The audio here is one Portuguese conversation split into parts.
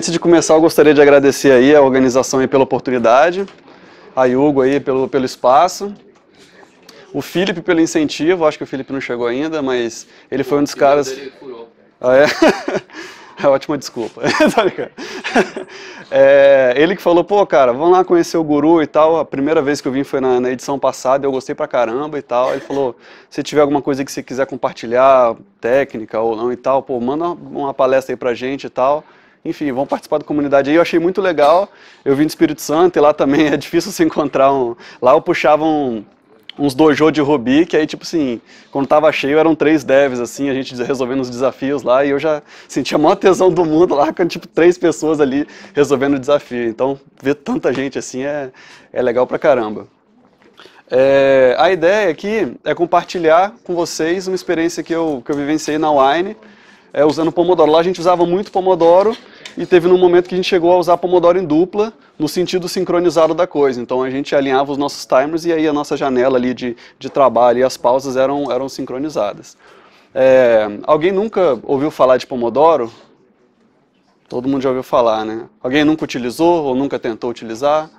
antes de começar, eu gostaria de agradecer aí a organização aí pela oportunidade, a Hugo aí pelo, pelo espaço, o Felipe pelo incentivo, acho que o Felipe não chegou ainda, mas ele foi um dos caras... Ah, é? É ótima desculpa. Tá é, ele que falou, pô, cara, vamos lá conhecer o guru e tal. A primeira vez que eu vim foi na, na, edição passada, eu gostei pra caramba e tal. Ele falou, se tiver alguma coisa que você quiser compartilhar, técnica ou não e tal, pô, manda uma palestra aí pra gente e tal. Enfim, vão participar da comunidade aí. Eu achei muito legal. Eu vim do Espírito Santo e lá também é difícil se encontrar um. Lá eu puxava um, uns dojo de Ruby, que aí, tipo assim, quando tava cheio eram três devs, assim, a gente resolvendo os desafios lá, e eu já sentia a maior tesão do mundo lá, com, tipo, três pessoas ali resolvendo o desafio. Então, ver tanta gente assim é, é legal pra caramba. É, a ideia aqui é compartilhar com vocês uma experiência que eu, que eu vivenciei na Wine, é, usando Pomodoro. Lá a gente usava muito Pomodoro e teve num momento que a gente chegou a usar Pomodoro em dupla, no sentido sincronizado da coisa. Então a gente alinhava os nossos timers e aí a nossa janela ali de, de trabalho e as pausas eram, eram sincronizadas. É, alguém nunca ouviu falar de Pomodoro? Todo mundo já ouviu falar, né? Alguém nunca utilizou ou nunca tentou utilizar?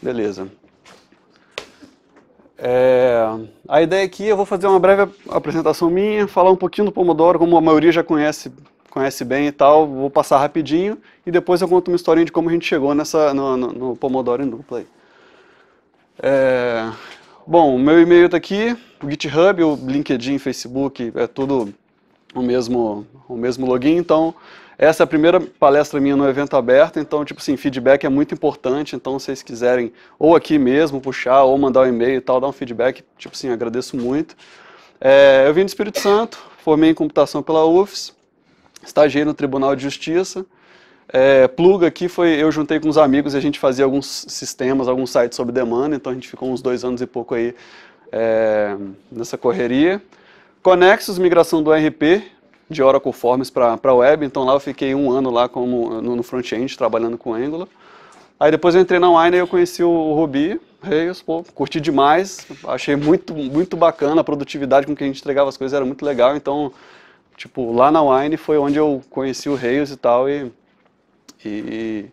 Beleza. É, a ideia aqui eu vou fazer uma breve apresentação minha, falar um pouquinho do Pomodoro, como a maioria já conhece, conhece bem e tal, vou passar rapidinho e depois eu conto uma historinha de como a gente chegou nessa, no, no, no Pomodoro em dupla. É, bom, meu e-mail está aqui, o GitHub, o LinkedIn, Facebook, é tudo o mesmo, o mesmo login, então essa é a primeira palestra minha no evento aberto, então, tipo assim, feedback é muito importante. Então, se vocês quiserem, ou aqui mesmo puxar, ou mandar um e-mail e tal, dar um feedback, tipo assim, agradeço muito. É, eu vim do Espírito Santo, formei em computação pela UFS, estagiei no Tribunal de Justiça. É, pluga aqui foi, eu juntei com uns amigos e a gente fazia alguns sistemas, alguns sites sob demanda, então a gente ficou uns dois anos e pouco aí é, nessa correria. Conexos migração do RP de Oracle Forms para web, então lá eu fiquei um ano lá como no, no front-end trabalhando com Angular. Aí depois eu entrei na Wine e eu conheci o Ruby, Reis, pô, curti demais, achei muito, muito bacana a produtividade com que a gente entregava as coisas, era muito legal, então, tipo, lá na Wine foi onde eu conheci o Reis e tal, e, e,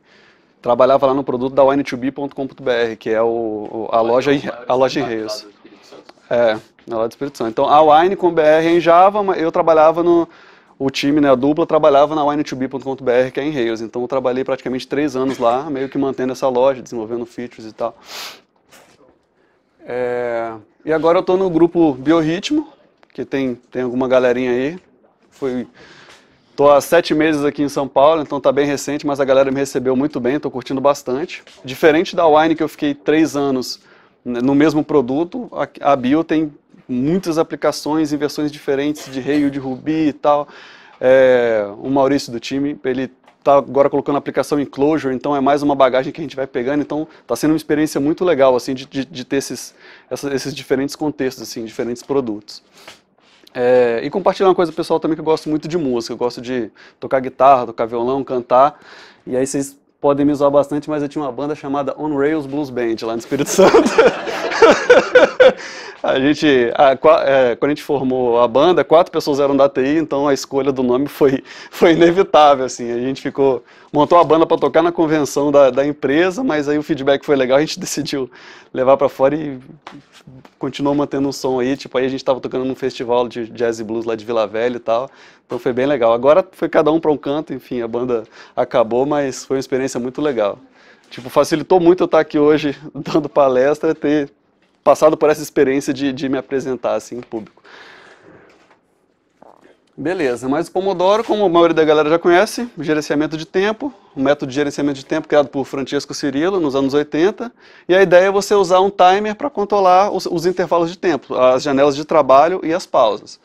trabalhava lá no produto da wine2b.com.br, que é o, o a loja, é a loja em é, é lá do Espírito Santo. Então a Wine com BR é em Java, eu trabalhava no. O time, né, a dupla, trabalhava na wine2b.com.br, que é em Rails. Então eu trabalhei praticamente três anos lá, meio que mantendo essa loja, desenvolvendo features e tal. É, e agora eu estou no grupo Biorritmo, que tem, tem alguma galerinha aí. Fui, há sete meses aqui em São Paulo, então tá bem recente, mas a galera me recebeu muito bem, estou curtindo bastante. Diferente da Wine, que eu fiquei três anos no mesmo produto, a, bio tem muitas aplicações em versões diferentes de Rails, de Ruby e tal. É, o Maurício do time, ele está agora colocando a aplicação em Clojure, então é mais uma bagagem que a gente vai pegando, então está sendo uma experiência muito legal, assim, de, de, de ter esses, essa, esses diferentes contextos, assim, diferentes produtos. É, e compartilhar uma coisa pessoal também que eu gosto muito de música, eu gosto de tocar guitarra, tocar violão, cantar, e aí vocês podem me usar bastante, mas eu tinha uma banda chamada On Rails Blues Band lá no Espírito Santo. A gente, a, é, quando a gente formou a banda, quatro pessoas eram da TI, então a escolha do nome foi, foi inevitável, assim. A gente ficou, montou a banda para tocar na convenção da, da empresa, mas aí o feedback foi legal, a gente decidiu levar para fora e continuou mantendo o som aí. Tipo, aí a gente estava tocando num festival de jazz e blues lá de Vila Velha e tal. Então foi bem legal. Agora foi cada um para um canto, enfim, a banda acabou, mas foi uma experiência muito legal. Tipo, facilitou muito eu estar aqui hoje dando palestra, ter passado por essa experiência de, de me apresentar assim em público. Beleza, mas o Pomodoro, como a maioria da galera já conhece, gerenciamento de tempo, um método de gerenciamento de tempo criado por Francesco Cirilo nos anos 80, e a ideia é você usar um timer para controlar os, os, intervalos de tempo, as janelas de trabalho e as pausas.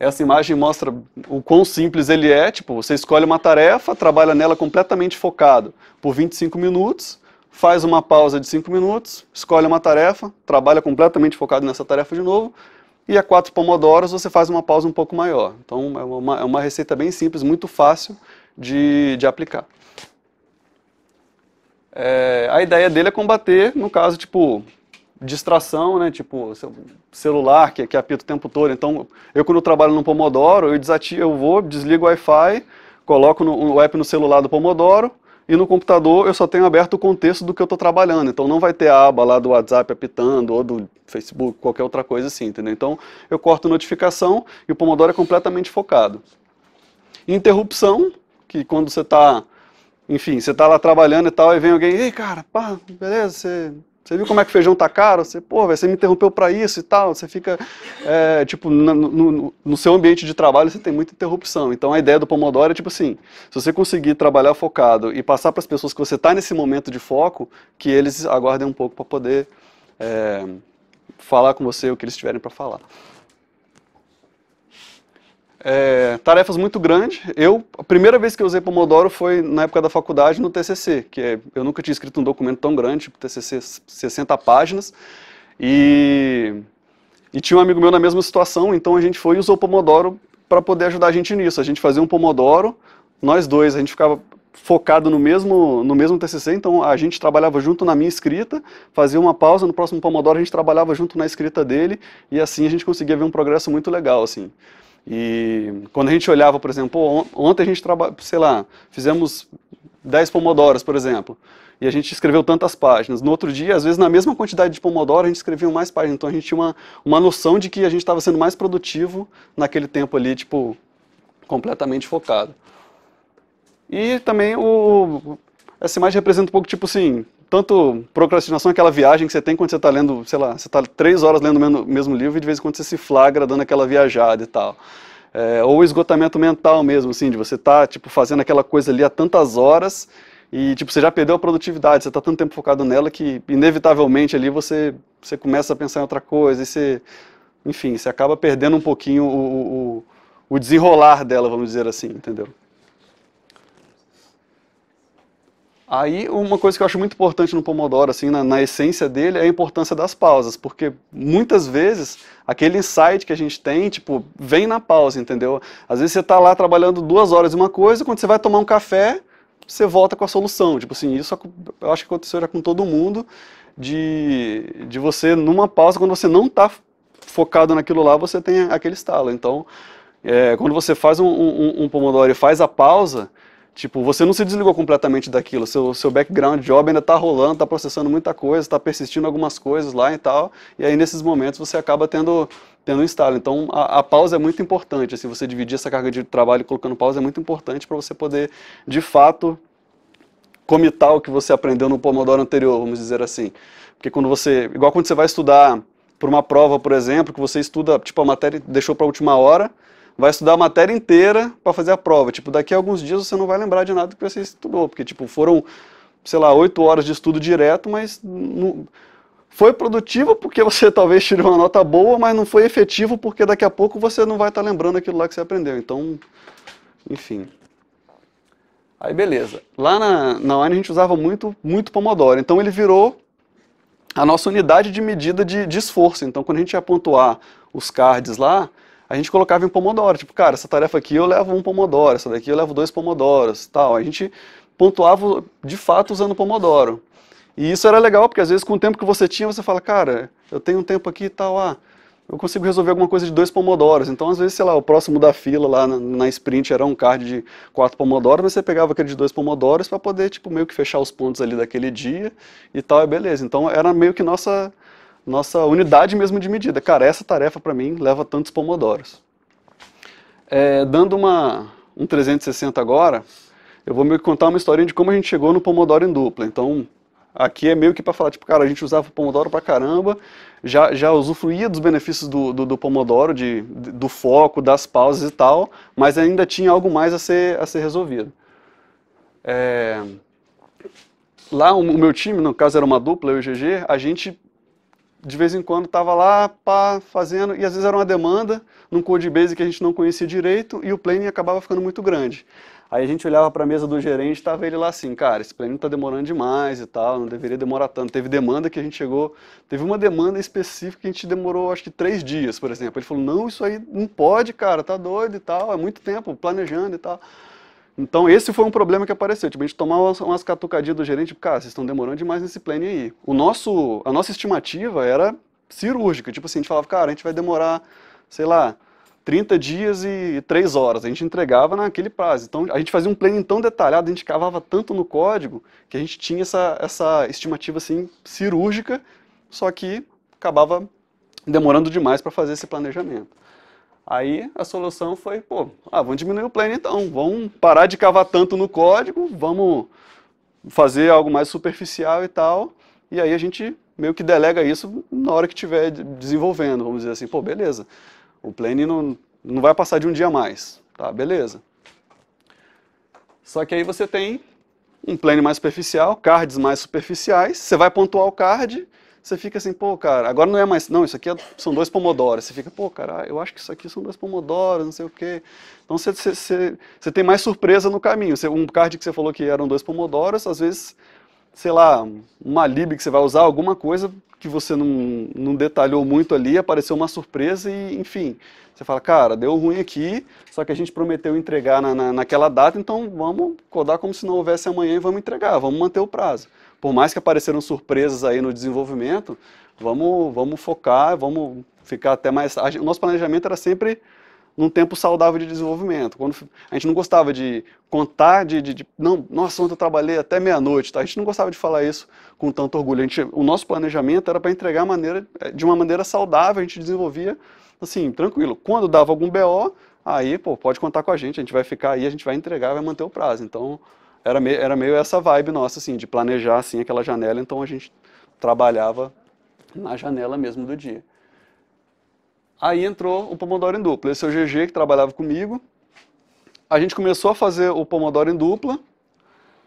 Essa imagem mostra o quão simples ele é, tipo, você escolhe uma tarefa, trabalha nela completamente focado por 25 minutos, faz uma pausa de 5 minutos, escolhe uma tarefa, trabalha completamente focado nessa tarefa de novo, e a quatro pomodoros você faz uma pausa um pouco maior. Então é uma, é uma receita bem simples, muito fácil de, de aplicar. É, a ideia dele é combater, no caso, tipo, distração, né? Tipo, celular que, que apita o tempo todo. Então, eu quando trabalho no Pomodoro, eu, desativo, eu vou, desligo o Wi-Fi, coloco no, o app no celular do Pomodoro, e no computador eu só tenho aberto o contexto do que eu estou trabalhando. Então não vai ter a aba lá do WhatsApp apitando ou do Facebook, qualquer outra coisa assim, entendeu? Então eu corto notificação e o Pomodoro é completamente focado. Interrupção, que quando você está, enfim, você está lá trabalhando e tal, e vem alguém, ei cara, pá, beleza, você você viu como é que feijão tá caro? Você, pô, você me interrompeu para isso e tal. Você fica, é, tipo, no, no, no, seu ambiente de trabalho você tem muita interrupção. Então a ideia do Pomodoro é tipo assim: se você conseguir trabalhar focado e passar para as pessoas que você está nesse momento de foco, que eles aguardem um pouco para poder é, falar com você o que eles tiverem para falar é, tarefas muito grandes. Eu, a primeira vez que eu usei Pomodoro foi na época da faculdade no TCC, que é, eu nunca tinha escrito um documento tão grande, tipo TCC 60 páginas, e, e tinha um amigo meu na mesma situação, então a gente foi e usou Pomodoro para poder ajudar a gente nisso. A gente fazia um Pomodoro, nós dois, a gente ficava focado no mesmo, no mesmo TCC, então a gente trabalhava junto na minha escrita, fazia uma pausa, no próximo Pomodoro a gente trabalhava junto na escrita dele, e assim a gente conseguia ver um progresso muito legal, assim. E quando a gente olhava, por exemplo, ontem a gente trabalha, sei lá, fizemos 10 pomodoros, por exemplo, e a gente escreveu tantas páginas. No outro dia, às vezes, na mesma quantidade de pomodoro, a gente escrevia mais páginas. Então a gente tinha uma, uma noção de que a gente estava sendo mais produtivo naquele tempo ali, tipo, completamente focado. E também o, essa imagem representa um pouco, tipo assim, tanto procrastinação é aquela viagem que você tem quando você está lendo, sei lá, você está três horas lendo o mesmo, livro e de vez em quando você se flagra dando aquela viajada e tal. É, ou esgotamento mental mesmo, assim, de você tá, tipo, fazendo aquela coisa ali há tantas horas e, tipo, você já perdeu a produtividade, você está tanto tempo focado nela que, inevitavelmente, ali você, você começa a pensar em outra coisa e você, enfim, você acaba perdendo um pouquinho o, o, o desenrolar dela, vamos dizer assim, entendeu? Aí uma coisa que eu acho muito importante no Pomodoro, assim, na, na, essência dele, é a importância das pausas, porque muitas vezes aquele insight que a gente tem, tipo, vem na pausa, entendeu? Às vezes você está lá trabalhando duas horas uma coisa, quando você vai tomar um café, você volta com a solução. Tipo assim, isso eu acho que aconteceu já com todo mundo, de, de você, numa pausa, quando você não está focado naquilo lá, você tem aquele estalo. Então, é, quando você faz um, um, um Pomodoro e faz a pausa, Tipo, você não se desligou completamente daquilo, seu, seu background job ainda está rolando, está processando muita coisa, está persistindo algumas coisas lá e tal, e aí nesses momentos você acaba tendo, tendo um estalo. Então a, a pausa é muito importante, assim, você dividir essa carga de trabalho colocando pausa é muito importante para você poder, de fato, comitar o que você aprendeu no Pomodoro anterior, vamos dizer assim. Porque quando você, igual quando você vai estudar por uma prova, por exemplo, que você estuda, tipo, a matéria deixou para a última hora, vai estudar a matéria inteira para fazer a prova. Tipo, daqui a alguns dias você não vai lembrar de nada que você estudou, porque tipo, foram, sei lá, oito horas de estudo direto, mas não... foi produtivo porque você talvez tirou uma nota boa, mas não foi efetivo porque daqui a pouco você não vai estar tá lembrando aquilo lá que você aprendeu. Então, enfim. Aí beleza. Lá na, na Wine a gente usava muito, muito Pomodoro. Então ele virou a nossa unidade de medida de, de esforço. Então quando a gente ia pontuar os cards lá, a gente colocava em pomodoro, tipo, cara, essa tarefa aqui eu levo um pomodoro, essa daqui eu levo dois pomodoros, tal. A gente pontuava de fato usando pomodoro. E isso era legal, porque às vezes com o tempo que você tinha, você fala, cara, eu tenho um tempo aqui e tal, ah, eu consigo resolver alguma coisa de dois pomodoros. Então, às vezes, sei lá, o próximo da fila lá na, na sprint era um card de quatro pomodoros, mas você pegava aquele de dois pomodoros para poder, tipo, meio que fechar os pontos ali daquele dia e tal, é beleza. Então, era meio que nossa nossa unidade mesmo de medida. Cara, essa tarefa para mim leva tantos pomodoros. É, dando uma, um 360 agora, eu vou meio que contar uma historinha de como a gente chegou no pomodoro em dupla. Então, aqui é meio que para falar, tipo, cara, a gente usava o pomodoro pra caramba, já, já usufruía dos benefícios do, do, do pomodoro, de, do foco, das pausas e tal, mas ainda tinha algo mais a ser, a ser resolvido. É lá o meu time, no caso era uma dupla, eu e o GG, a gente de vez em quando estava lá, pá, fazendo, e às vezes era uma demanda num code base que a gente não conhecia direito e o planning acabava ficando muito grande. Aí a gente olhava para a mesa do gerente, estava ele lá assim, cara, esse planning está demorando demais e tal, não deveria demorar tanto. Teve demanda que a gente chegou, teve uma demanda específica que a gente demorou acho que três dias, por exemplo. Ele falou, não, isso aí não pode, cara, tá doido e tal, é muito tempo planejando e tal. Então esse foi um problema que apareceu. Tipo, a gente tomava umas catucadinhas do gerente, tipo, cara, vocês estão demorando demais nesse plane aí. O nosso, a nossa estimativa era cirúrgica. Tipo assim, a gente falava, cara, a gente vai demorar, sei lá, 30 dias e 3 horas. A gente entregava naquele prazo. Então a gente fazia um planning tão detalhado, a gente cavava tanto no código, que a gente tinha essa, essa estimativa assim cirúrgica, só que acabava demorando demais para fazer esse planejamento. Aí a solução foi, pô, ah, vamos diminuir o plane então, vamos parar de cavar tanto no código, vamos fazer algo mais superficial e tal. E aí a gente meio que delega isso na hora que estiver desenvolvendo, vamos dizer assim, pô, beleza, o plane não, não vai passar de um dia a mais, tá, beleza. Só que aí você tem um plane mais superficial, cards mais superficiais, você vai pontuar o card, você fica assim, pô, cara, agora não é mais, não, isso aqui é, são dois pomodoros. Você fica, pô, cara, eu acho que isso aqui são dois pomodoros, não sei o quê. Então você, você, você, você tem mais surpresa no caminho. um card que você falou que eram dois pomodoros, às vezes, sei lá, uma lib que você vai usar, alguma coisa que você não, não detalhou muito ali, apareceu uma surpresa e, enfim, você fala, cara, deu ruim aqui, só que a gente prometeu entregar na, na, naquela data, então vamos codar como se não houvesse amanhã e vamos entregar, vamos manter o prazo por mais que apareceram surpresas aí no desenvolvimento, vamos, vamos focar, vamos ficar até mais. O nosso planejamento era sempre num tempo saudável de desenvolvimento. Quando a gente não gostava de contar de, de, de não, nossa, ontem eu trabalhei até meia-noite, tá? A gente não gostava de falar isso com tanto orgulho. A gente, o nosso planejamento era para entregar maneira, de uma maneira saudável, a gente desenvolvia assim, tranquilo. Quando dava algum BO, aí, pô, pode contar com a gente, a gente vai ficar aí, a gente vai entregar, vai manter o prazo. Então, era, meio, era meio essa vibe nossa, assim, de planejar assim aquela janela, então a gente trabalhava na janela mesmo do dia. Aí entrou o Pomodoro em dupla. Esse é o GG que trabalhava comigo. A gente começou a fazer o Pomodoro em dupla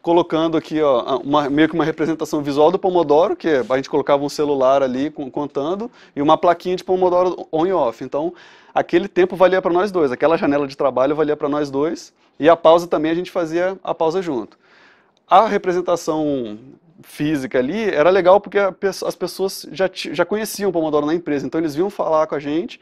colocando aqui ó, uma, meio que uma representação visual do Pomodoro, que é, a gente colocava um celular ali contando, e uma plaquinha de Pomodoro on e off. Então, aquele tempo valia para nós dois, aquela janela de trabalho valia para nós dois, e a pausa também a gente fazia a pausa junto. A representação física ali era legal porque a, as pessoas já, já conheciam o Pomodoro na empresa, então eles vinham falar com a gente,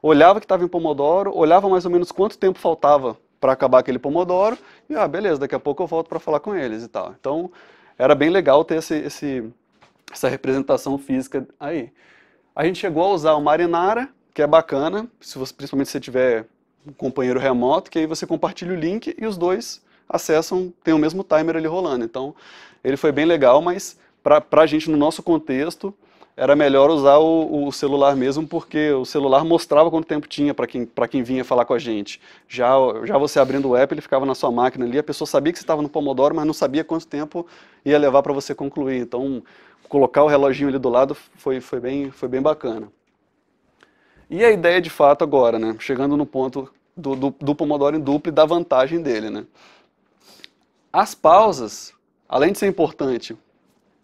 olhava que estava em Pomodoro, olhava mais ou menos quanto tempo faltava para acabar aquele pomodoro e ah, beleza, daqui a pouco eu volto para falar com eles e tal. Então era bem legal ter esse, esse, essa representação física aí. A gente chegou a usar o marinara que é bacana, se você, principalmente se você tiver um companheiro remoto, que aí você compartilha o link e os dois acessam, tem o mesmo timer ali rolando. Então ele foi bem legal, mas para a gente, no nosso contexto, era melhor usar o, o, celular mesmo, porque o celular mostrava quanto tempo tinha para quem, quem vinha falar com a gente. Já, já você abrindo o app, ele ficava na sua máquina ali, a pessoa sabia que você estava no Pomodoro, mas não sabia quanto tempo ia levar para você concluir. Então, colocar o reloginho ali do lado foi, foi, bem, foi bem bacana. E a ideia de fato agora, né? chegando no ponto do, do, do Pomodoro em duplo e da vantagem dele. Né? As pausas, além de ser importante,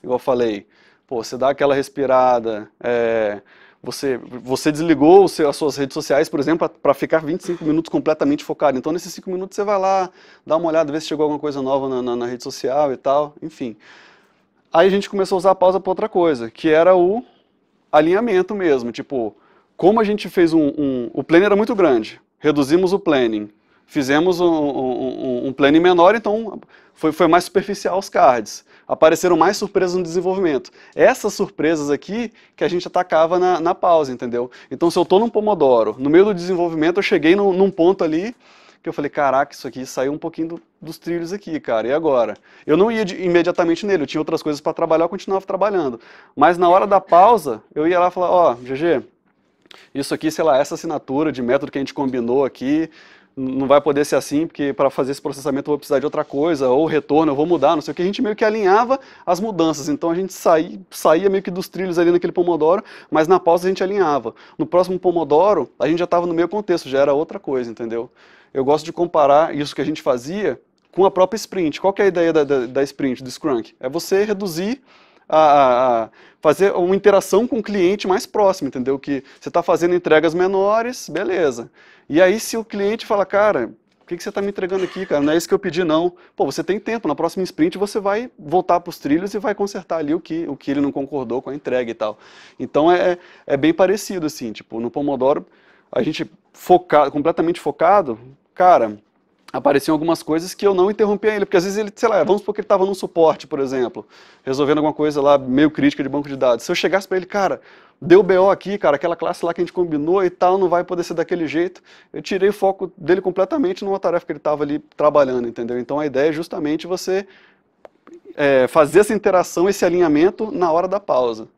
igual eu falei, Pô, você dá aquela respirada, é, você, você desligou seu, as suas redes sociais, por exemplo, para ficar 25 minutos completamente focado. Então, nesses 5 minutos, você vai lá, dá uma olhada, ver se chegou alguma coisa nova na, na, na rede social e tal, enfim. Aí a gente começou a usar a pausa para outra coisa, que era o alinhamento mesmo. Tipo, como a gente fez um, um. O planning era muito grande, reduzimos o planning fizemos um, um, um plane menor, então foi, foi mais superficial os cards. Apareceram mais surpresas no desenvolvimento. Essas surpresas aqui que a gente atacava na, na pausa, entendeu? Então, se eu estou num Pomodoro, no meio do desenvolvimento, eu cheguei num, num ponto ali que eu falei, caraca, isso aqui saiu um pouquinho do, dos trilhos aqui, cara, e agora? Eu não ia de, imediatamente nele, eu tinha outras coisas para trabalhar, eu continuava trabalhando. Mas na hora da pausa, eu ia lá e falava, ó, oh, GG, isso aqui, sei lá, essa assinatura de método que a gente combinou aqui, não vai poder ser assim, porque para fazer esse processamento eu vou precisar de outra coisa, ou retorno, eu vou mudar, não sei o que. A gente meio que alinhava as mudanças. Então a gente saía, saía meio que dos trilhos ali naquele Pomodoro, mas na pausa a gente alinhava. No próximo Pomodoro, a gente já estava no meio contexto, já era outra coisa, entendeu? Eu gosto de comparar isso que a gente fazia com a própria sprint. Qual que é a ideia da, da, da sprint, do Scrum? É você reduzir a, a fazer uma interação com o cliente mais próximo, entendeu? Que você está fazendo entregas menores, beleza. E aí se o cliente fala, cara, o que, que você está me entregando aqui, cara? Não é isso que eu pedi, não. Pô, você tem tempo, na próxima sprint você vai voltar para os trilhos e vai consertar ali o que, o que ele não concordou com a entrega e tal. Então é, é, é bem parecido, assim, tipo, no Pomodoro a gente foca, completamente focado, cara, apareciam algumas coisas que eu não interrompia ele, porque às vezes ele, sei lá, vamos supor que ele estava num suporte, por exemplo, resolvendo alguma coisa lá meio crítica de banco de dados. Se eu chegasse para ele, cara, deu BO aqui, cara, aquela classe lá que a gente combinou e tal, não vai poder ser daquele jeito, eu tirei o foco dele completamente numa tarefa que ele estava ali trabalhando, entendeu? Então a ideia é justamente você é, fazer essa interação, esse alinhamento na hora da pausa.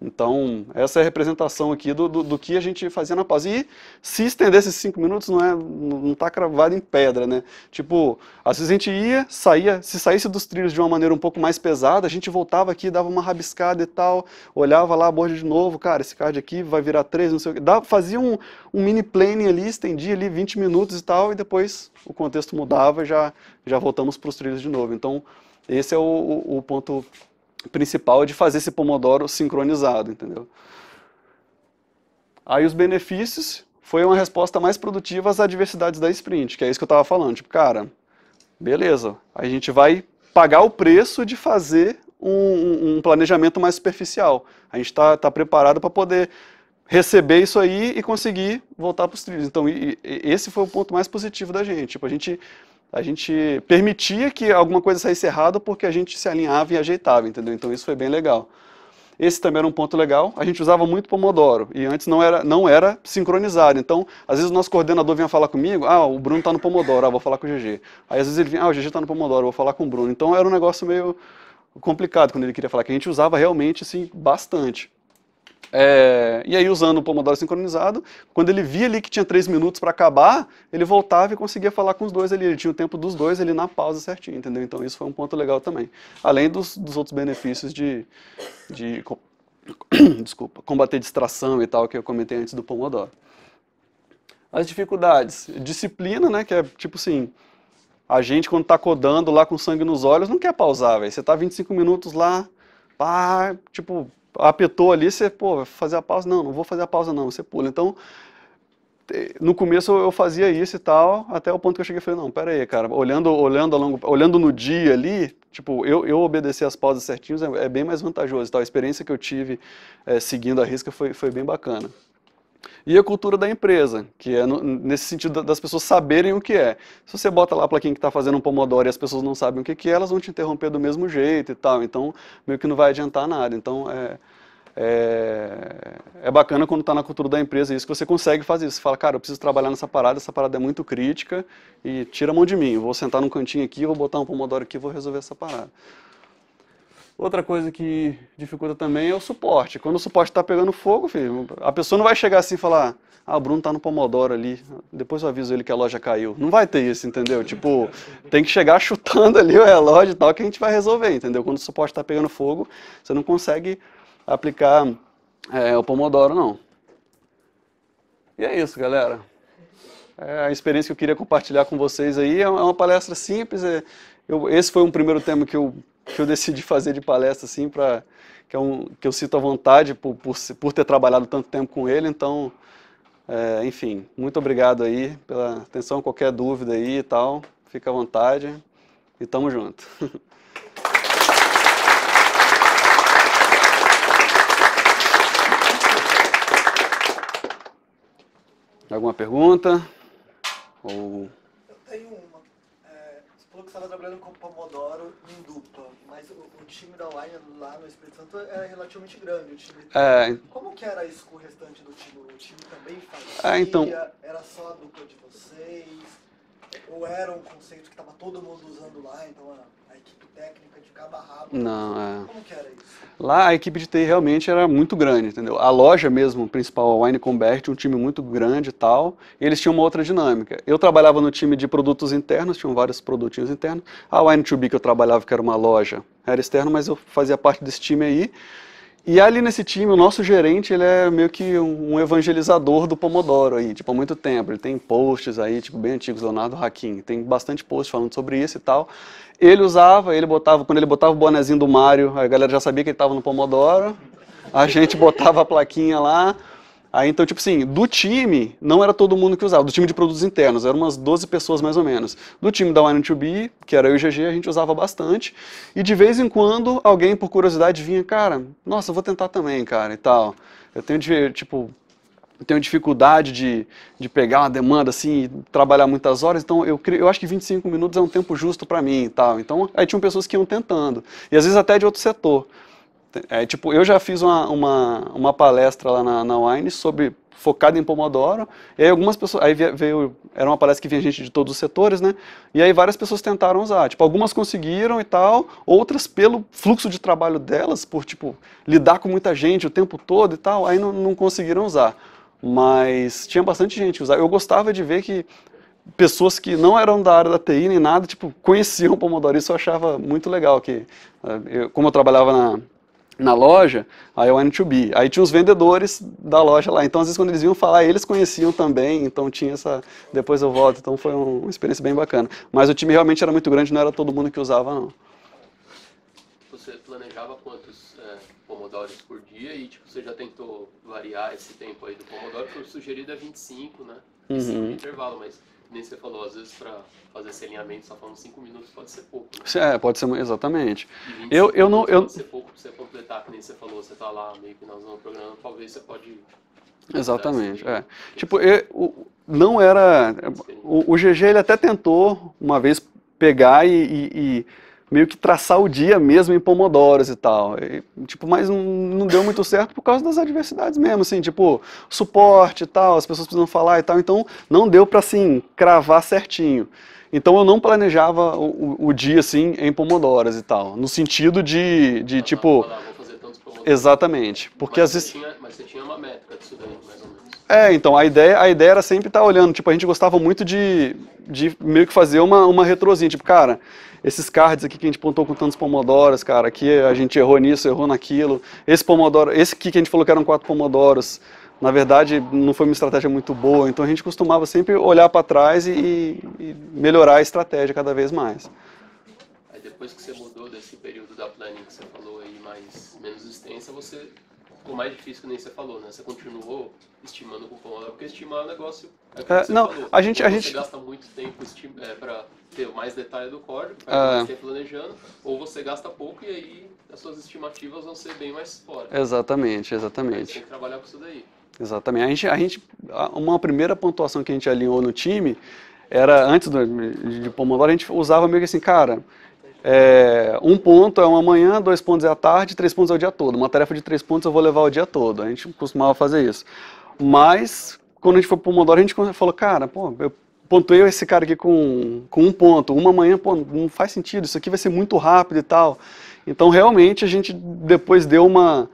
Então, essa é a representação aqui do, do, do, que a gente fazia na paz. E se estender esses cinco minutos não é não está cravado em pedra, né? Tipo, às vezes a gente ia, saía, se saísse dos trilhos de uma maneira um pouco mais pesada, a gente voltava aqui, dava uma rabiscada e tal, olhava lá a borda de novo, cara, esse card aqui vai virar três, não sei o que. fazia um, um mini planning ali, estendia ali 20 minutos e tal, e depois o contexto mudava já já voltamos para os trilhos de novo. Então, esse é o, o, o ponto principal é de fazer esse Pomodoro sincronizado, entendeu? Aí os benefícios foi uma resposta mais produtiva às adversidades da sprint, que é isso que eu estava falando. Tipo, cara, beleza, a gente vai pagar o preço de fazer um, um planejamento mais superficial. A gente está tá preparado para poder receber isso aí e conseguir voltar para os trilhos. Então, e, e, esse foi o ponto mais positivo da gente. Tipo, a gente a gente permitia que alguma coisa saísse errada porque a gente se alinhava e ajeitava, entendeu? Então isso foi bem legal. Esse também era um ponto legal. A gente usava muito Pomodoro e antes não era, não era sincronizado. Então, às vezes o nosso coordenador vinha falar comigo, ah, o Bruno está no Pomodoro, ah, vou falar com o GG. Aí às vezes ele vinha, ah, o GG está no Pomodoro, vou falar com o Bruno. Então era um negócio meio complicado quando ele queria falar, que a gente usava realmente assim bastante. É, e aí, usando o Pomodoro sincronizado, quando ele via ali que tinha três minutos para acabar, ele voltava e conseguia falar com os dois ali. Ele tinha o tempo dos dois ali na pausa certinho, entendeu? Então, isso foi um ponto legal também. Além dos, dos outros benefícios de, de desculpa, combater distração e tal, que eu comentei antes do Pomodoro. As dificuldades. Disciplina, né? Que é tipo assim. A gente, quando está codando lá com sangue nos olhos, não quer pausar, velho. Você está 25 minutos lá, pá, tipo, apitou ali, você, pô, fazer a pausa? Não, não vou fazer a pausa não, você pula. Então, no começo eu fazia isso e tal, até o ponto que eu cheguei e falei, não, pera aí, cara, olhando, olhando, longo, olhando no dia ali, tipo, eu, eu obedecer as pausas certinhas é, é bem mais vantajoso e tal. A experiência que eu tive é, seguindo a risca foi, foi bem bacana. E a cultura da empresa, que é no, nesse sentido das pessoas saberem o que é. Se você bota lá para quem está fazendo um pomodoro e as pessoas não sabem o que, é, elas vão te interromper do mesmo jeito e tal. Então, meio que não vai adiantar nada. Então, é, é, é bacana quando está na cultura da empresa isso que você consegue fazer. Você fala, cara, eu preciso trabalhar nessa parada, essa parada é muito crítica e tira a mão de mim. Eu vou sentar num cantinho aqui, vou botar um pomodoro aqui, vou resolver essa parada. Outra coisa que dificulta também é o suporte. Quando o suporte está pegando fogo, filho, a pessoa não vai chegar assim e falar: ah, o Bruno está no Pomodoro ali, depois eu aviso ele que a loja caiu. Não vai ter isso, entendeu? Tipo, tem que chegar chutando ali o relógio e tal que a gente vai resolver, entendeu? Quando o suporte está pegando fogo, você não consegue aplicar é, o Pomodoro, não. E é isso, galera. É a experiência que eu queria compartilhar com vocês aí é uma palestra simples. É, eu, esse foi um primeiro tema que eu que eu decidi fazer de palestra, assim, para que, é um, que eu sinto à vontade por, por, por ter trabalhado tanto tempo com ele, então, é, enfim, muito obrigado aí pela atenção, qualquer dúvida aí e tal, fica à vontade e tamo junto. Alguma pergunta? Ou... Eu tenho uma estava trabalhando com Pomodoro em dupla, mas o, o time da Lion lá no Espírito Santo é relativamente grande. O time é... Como que era isso com o restante do time? O time também fazia? É, então... Era só a dupla de vocês? Ou era um conceito que estava todo mundo usando lá, então a, a equipe técnica de cada rabo? Não, é. Como que era isso? Lá a equipe de TI realmente era muito grande, entendeu? A loja mesmo, principal, a Wine Convert, um time muito grande e tal, eles tinham uma outra dinâmica. Eu trabalhava no time de produtos internos, tinham vários produtinhos internos. A Wine2B que eu trabalhava, que era uma loja, era externo, mas eu fazia parte desse time aí. E ali nesse time, o nosso gerente, ele é meio que um evangelizador do Pomodoro aí, tipo, há muito tempo. Ele tem posts aí, tipo, bem antigos, Leonardo Hakim, tem bastante posts falando sobre isso e tal. Ele usava, ele botava, quando ele botava o bonezinho do Mario, a galera já sabia que ele estava no Pomodoro. A gente botava a plaquinha lá, Aí, então, tipo assim, do time, não era todo mundo que usava, do time de produtos internos, eram umas 12 pessoas mais ou menos. Do time da Wine2B, que era eu e GG, a gente usava bastante. E de vez em quando, alguém, por curiosidade, vinha, cara, nossa, eu vou tentar também, cara, e tal. Eu tenho, tipo, eu tenho dificuldade de, de pegar uma demanda assim e trabalhar muitas horas, então eu, eu acho que 25 minutos é um tempo justo para mim e tal. Então aí tinham pessoas que iam tentando, e às vezes até de outro setor. É, tipo, eu já fiz uma, uma, uma palestra lá na, na Wine sobre focada em Pomodoro, e aí algumas pessoas, aí veio, era uma palestra que vinha gente de todos os setores, né, e aí várias pessoas tentaram usar, tipo, algumas conseguiram e tal, outras pelo fluxo de trabalho delas, por, tipo, lidar com muita gente o tempo todo e tal, aí não, não conseguiram usar, mas tinha bastante gente usar eu gostava de ver que pessoas que não eram da área da TI nem nada, tipo, conheciam o Pomodoro, isso eu achava muito legal, que, eh, como eu trabalhava na na loja, aí eu é to be. Aí tinha os vendedores da loja lá. Então, às vezes, quando eles iam falar, eles conheciam também. Então, tinha essa. Depois eu volto. Então, foi uma experiência bem bacana. Mas o time realmente era muito grande, não era todo mundo que usava, não. Você planejava quantos é, por dia? E, tipo, você já tentou variar esse tempo aí do pomodoro? foi sugerido é 25, né? Esse uhum. intervalo, mas nem você falou, às vezes para fazer esse alinhamento, só tá falando 5 minutos pode ser pouco. Né? É, pode ser, exatamente. Eu, eu não. Eu... Pode ser pouco para você completar, que nem você falou, você está lá meio que nós do programa, talvez você pode. Exatamente, é. Tipo, eu, não era. É, o, o GG ele até tentou uma vez pegar e, e, e meio que traçar o dia mesmo em pomodoros e tal. E, tipo, mas não, deu muito certo por causa das adversidades mesmo, assim, tipo, suporte e tal, as pessoas precisam falar e tal, então não deu para assim cravar certinho. Então eu não planejava o, o dia assim em pomodoros e tal, no sentido de, de ah, tipo, tá, falar, Exatamente, porque mas às vezes. Tinha, mas você tinha uma métrica disso daí, mais ou menos. É, então, a ideia, a ideia era sempre estar tá olhando, tipo, a gente gostava muito de, de meio que fazer uma, uma retrozinha, tipo, cara, esses cards aqui que a gente pontou com tantos pomodoros, cara, aqui a gente errou nisso, errou naquilo, esse pomodoro, esse aqui que a gente falou que eram quatro pomodoros, na verdade não foi uma estratégia muito boa, então a gente costumava sempre olhar para trás e, e melhorar a estratégia cada vez mais. Aí depois que você mudou desse período da planning que você falou aí mais, menos extensa, você ficou mais difícil que nem você falou, né? Você continuou estimando o Pomodoro, porque estimar o é negócio. É, é não, falou. a gente. Ou a você gente... gasta muito tempo é, para ter mais detalhe do código, para é. uh... Tá planejando, ou você gasta pouco e aí as suas estimativas vão ser bem mais fora. Exatamente, exatamente. Aí você tem que trabalhar com isso daí. Exatamente. A gente, a gente, uma primeira pontuação que a gente alinhou no time era antes do, de, de Pomodoro, a gente usava meio que assim, cara, é, um ponto é uma manhã, dois pontos é a tarde, três pontos é o dia todo. Uma tarefa de três pontos eu vou levar o dia todo. A gente costumava fazer isso. Mas, quando a gente foi para o Pomodoro, a gente falou, cara, pô, eu pontuei esse cara aqui com, com um ponto. Uma manhã, pô, não faz sentido, isso aqui vai ser muito rápido e tal. Então, realmente, a gente depois deu uma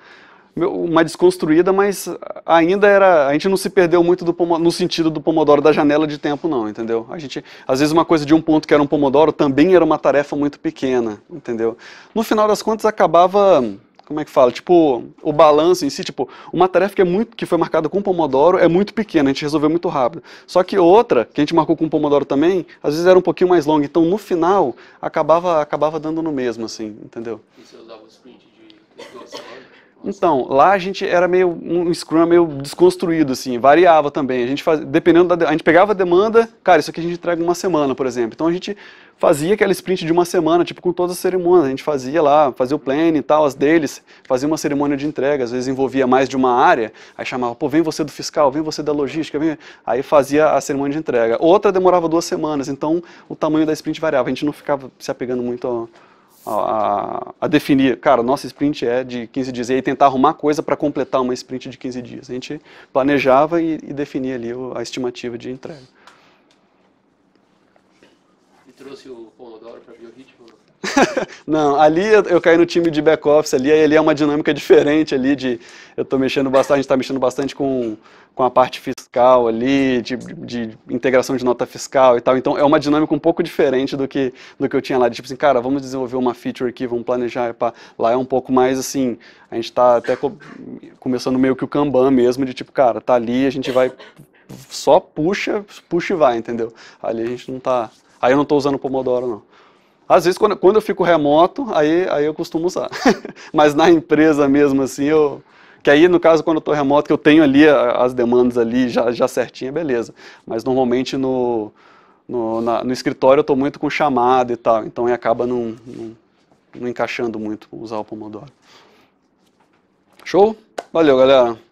uma desconstruída, mas ainda era. A gente não se perdeu muito do, no sentido do Pomodoro da janela de tempo, não, entendeu? A gente, às vezes, uma coisa de um ponto que era um Pomodoro também era uma tarefa muito pequena, entendeu? No final das contas, acabava. Como é que fala? Tipo, o balanço em si, tipo, uma tarefa que, é muito, que foi marcada com Pomodoro é muito pequena, a gente resolveu muito rápido. Só que outra, que a gente marcou com Pomodoro também, às vezes era um pouquinho mais longa, então no final acabava, acabava dando no mesmo, assim, entendeu? E você usava então, lá a gente era meio um Scrum meio desconstruído, assim, variava também. A gente dependendo da. A gente pegava a demanda, cara, isso aqui a gente entrega em uma semana, por exemplo. Então a gente fazia aquela sprint de uma semana, tipo, com todas as cerimônias. A gente fazia lá, fazia o plan e tal, as deles, fazia uma cerimônia de entrega, às vezes envolvia mais de uma área, aí chamava, pô, vem você do fiscal, vem você da logística, vem. Aí fazia a cerimônia de entrega. Outra demorava duas semanas, então o tamanho da sprint variava. A gente não ficava se apegando muito ao a, a, definir, cara, nossa sprint é de 15 dias, e aí tentar arrumar coisa para completar uma sprint de 15 dias. A gente planejava e, e definia ali a estimativa de entrega. E trouxe o Pomodoro para biorritmo? não, ali eu, caí no time de back-office ali, ali é uma dinâmica diferente ali de eu estou mexendo bastante, a gente está mexendo bastante com com a parte fiscal ali, de, de, integração de nota fiscal e tal. Então é uma dinâmica um pouco diferente do que, do que eu tinha lá. De, tipo assim, cara, vamos desenvolver uma feature aqui, vamos planejar. Epa. Lá é um pouco mais assim, a gente está até co começando meio que o Kanban mesmo, de tipo, cara, tá ali, a gente vai, só puxa, puxa e vai, entendeu? Ali a gente não tá, aí eu não estou usando o Pomodoro não. Às vezes, quando, quando eu fico remoto, aí, aí eu costumo usar. Mas na empresa mesmo, assim, eu, que aí, no caso, quando eu estou remoto, que eu tenho ali as demandas ali já, já certinha, beleza. Mas normalmente no, no, na, no escritório eu estou muito com chamada e tal, então aí acaba não, não, não encaixando muito usar o Pomodoro. Show? Valeu, galera!